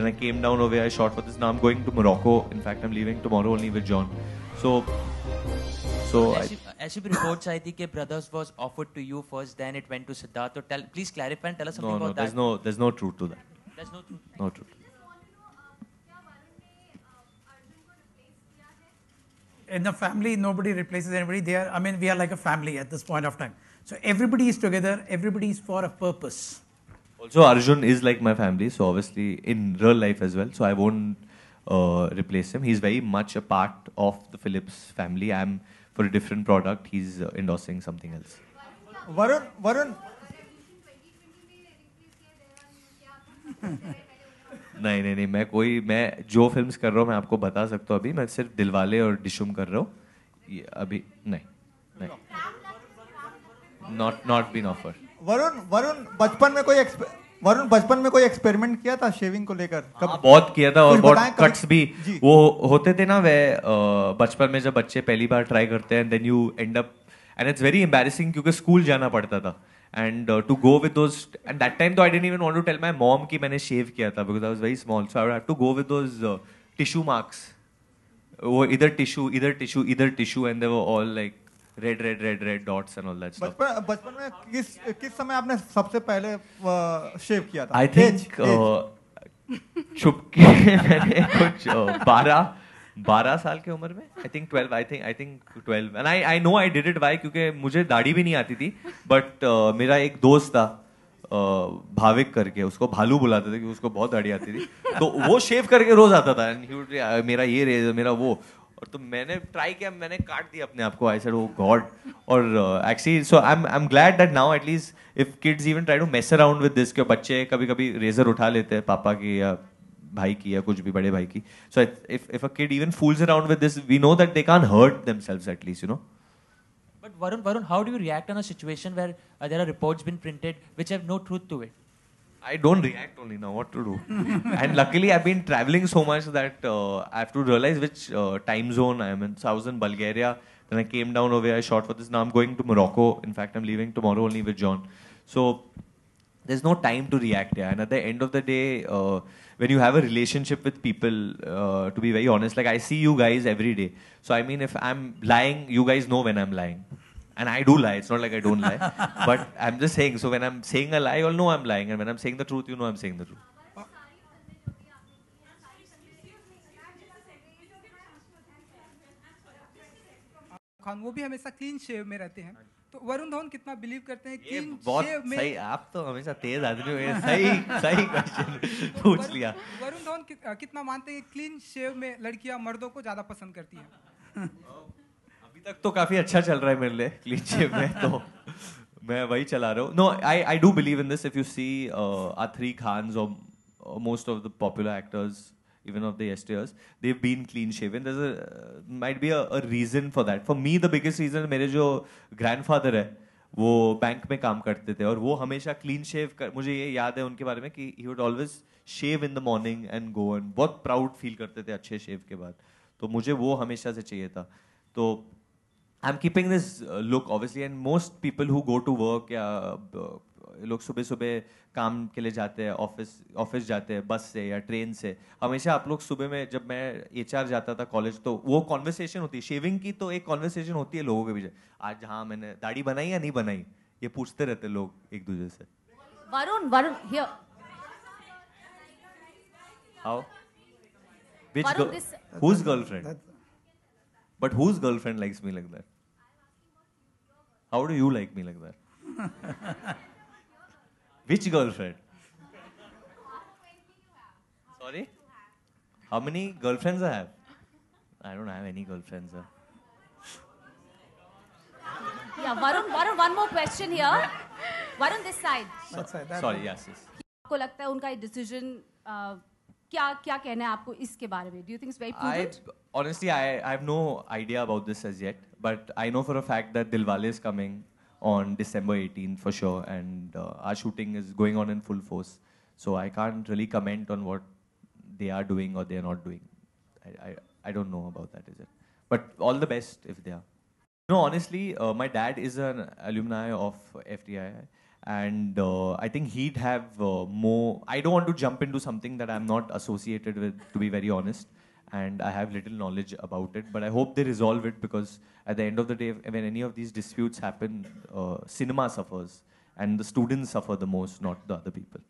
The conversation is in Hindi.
Then I came down over here, I shot for this. Now I'm going to Morocco. In fact, I'm leaving tomorrow only with John. So, so. ऐसी reports I थी कि brothers was offered to you first, then it went to Siddharth. So tell, please clarify and tell us something no, no, about there's that. No, there's no truth to that. There's no truth. No truth. in the family, nobody replaces anybody. There, I mean, we are like a family at this point of time. So everybody is together. Everybody is for a purpose. Also, Arjun is like my family, so obviously in real life as well. So I won't uh, replace him. He's very much a part of the Philips family. I'm for a different product. He's uh, endorsing something else. Varun, Varun. नहीं नहीं नहीं मैं कोई मैं जो फिल्म्स कर रहा हूँ मैं आपको बता सकता हूँ अभी मैं सिर्फ दिलवाले और डिशुम कर रहा हूँ अभी नहीं नहीं not not been offer Varun Varun बचपन में कोई वरुण बचपन में कोई एक्सपेरिमेंट किया था शेविंग को लेकर कब हाँ, बहुत किया था और बहुत कट्स भी वो होते थे ना वे बचपन में जब बच्चे पहली बार ट्राई करते हैं then you end up and it's very embarrassing क्योंकि स्कूल जाना पड़ता था and to go with those and that time तो I didn't even want to tell my mom कि मैंने शेव किया था because I was very small so I would have to go with those tissue marks वो इधर टिश्यू इधर टिश्यू इधर tissue and they were all like red red red red dots and all that stuff बचपन बचपन में किस किस समय आपने सबसे पहले शेव किया था आई थिंक चुपके मैंने कुछ 12 12 साल की उम्र में I think 12 I think I think 12 and I I know I did it why क्योंकि मुझे दाढ़ी भी नहीं आती थी बट uh, मेरा एक दोस्त था uh, भाविक करके उसको भालू बुलाते थे कि उसको बहुत दाढ़ी आती थी तो वो शेव करके रोज आता था एंड मेरा ये रेज मेरा वो और तो मैंने ट्राई किया मैंने काट दिया अपने आप को आई सर ओ गॉड और actually so I am I am glad that now at least if kids even try to mess around with this के बच्चे कभी कभी रेजर उठा लेते हैं पापा की या भाई की या कुछ भी बड़े भाई की so if if a kid even fools around with this we know that they can't hurt selves at least you know But Varun, Varun, how do you react on a situation where uh, there are reports been printed which have no truth to it? I don't react only now. What to do? and luckily, I've been traveling so much that uh, I have to realize which uh, time zone I am in. So I was in Bulgaria. Then I came down over here. I shot for this. Now I'm going to Morocco. In fact, I'm leaving tomorrow only with John. So there's no time to react yeah and at the end of the day uh, when you have a relationship with people uh, to be very honest like i see you guys every day so i mean if i'm lying you guys know when i'm lying And I do lie. It's not like I don't lie. but I'm just saying. So when I'm saying a lie, you'll know I'm lying. And when I'm saying the truth, you know I'm saying the truth. Khan वो भी हमेशा क्लीन शेव में रहते हैं तो वरुण धवन कितना बिलीव करते हैं क्लीन शेव में सही आप तो हमेशा तेज आदमी हो सही सही क्वेश्चन पूछ लिया वरुण धवन कितना मानते हैं क्लीन शेव में लड़कियां मर्दों को ज्यादा पसंद करती हैं तक तो काफी अच्छा चल रहा है मेरे लिए क्लीचे में तो मैं वही चला रहा हूँ no I I do believe in this if you see ah three Khan और most of the popular actors even of the stars they've been clean shaven might be a reason for that for me the biggest reason मेरे जो फादर है वो बैंक में काम करते थे और वो हमेशा क्लीन शेव कर मुझे ये याद है उनके बारे में कि he would always shave in the morning and go and बहुत प्राउड फील करते थे अच्छे शेव के बाद तो मुझे वो हमेशा से चाहिए था तो I am keeping this look obviously and most people who go to work या uh, लोग सुबह सुबह काम के लिए जाते हैं ऑफिस ऑफिस जाते हैं बस से या ट्रेन से हमेशा आप लोग सुबह में जब मैं एच जाता था कॉलेज तो वो कॉन्वर्सेशन होती है शेविंग की तो एक कॉन्वर्सेशन होती है लोगों के बीच आज हाँ मैंने दाढ़ी बनाई या नहीं बनाई ये पूछते रहते लोग एक दूसरे से Varun Varun here how Which girl Whose girlfriend? But whose girlfriend likes me like that? How do you like me like that? Which girlfriend? Sorry? How many girlfriends I have? I don't have any girlfriends. Sir. Yeah, Varun, Varun, one more question here. Varun, this side. So, side sorry, yes, yes. आपको लगता है उनका डिसीजन क्या क्या कहना है आपको इसके बारे में do you think it's very prudent I honestly I I have no idea about this as yet but I know for a fact that Dilwale is coming on December eighteen for sure and our shooting is going on in full force so I can't really comment on what they are doing or they are not doing I don't know about that is it but all the best if they are no honestly my dad is an alumni of F and uh, I think he'd have uh, more. I don't want to jump into something that I'm not associated with, to be very honest, and I have little knowledge about it. But I hope they resolve it because at the end of the day, when any of these disputes happen, uh, cinema suffers and the students suffer the most, not the other people.